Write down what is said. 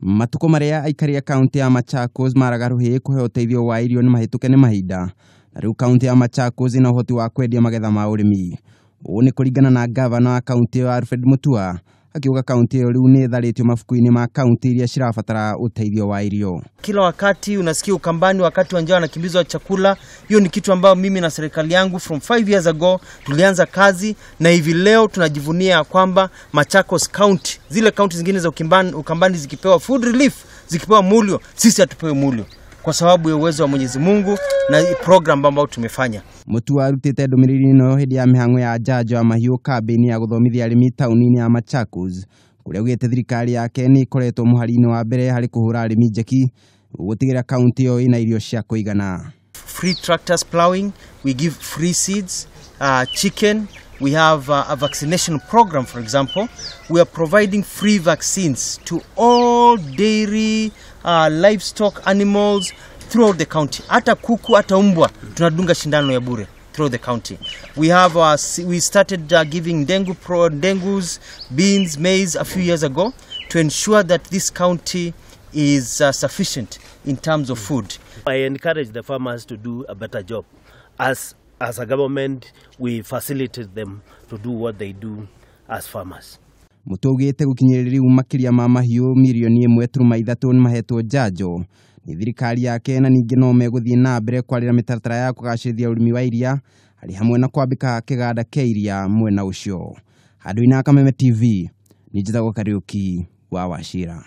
matuko maria aikari a kaunti ya Machakos maragaruhie kuhe teithio wa irio ni mahituke ni mahinda na riu kaunti ya Machakos ina hoti wa kwendia magetha ma å uu ni kuringana na gavana wa kaunti ya Alfred Mutua akiuga kaunti ĩyo rĩu nĩ ĩtharĩtio mabuku-inĩ ma kaunti iria cirabatara ũteithio wa irio. Kila wakati unasikia ukambani, wakati wa njaa wanakimbizwa chakula. Hiyo ni kitu ambayo mimi na serikali yangu from 5 years ago tulianza kazi, na hivi leo tunajivunia ya kwamba Machakos County, zile kaunti zingine za ukambani, ukambani zikipewa food relief, zikipewa mulio, sisi hatupewe mulio kwa sababu ya uwezo wa Mwenyezi Mungu na program ambayo tumefanya. Mutua arutite ndumiriri ino hindi ya mihango ya njanjo ya mahiu kambini ya guthomithia arimi tauni-ini ya Machakos kuria ugite thirikari yake ni ikoretwo muhari-ini wa mbere hari kuhura arimi njeki gutigirira kaunti iyo ina irio cia kuigana. Free tractors plowing, we give free seeds, uh, chicken We have uh, a vaccination program, for example. We are providing free vaccines to all dairy, uh, livestock, animals throughout the county. Ata kuku, ata umbwa, tunadunga shindano ya bure throughout the county. We have uh, we started uh, giving dengue pro dengues, beans, maize a few years ago to ensure that this county is uh, sufficient in terms of food. I encourage the farmers to do a better job as as a government we facilitate them to do what they do as farmers mutugite gukinyiriria makiria ma mahiu milioni imwe turuma ithatu ni mahetwo njanjo ni thirikari ya kena ningĩ no megũthiĩ na mbere kwarĩra mitaratara ya kũgacĩrithia ũrĩmi wa iria harĩ hamwe na kwambĩka kĩganda kĩa iria mwena ucio handũ ina akameme tv ni njĩtagwo kariuki wa wacira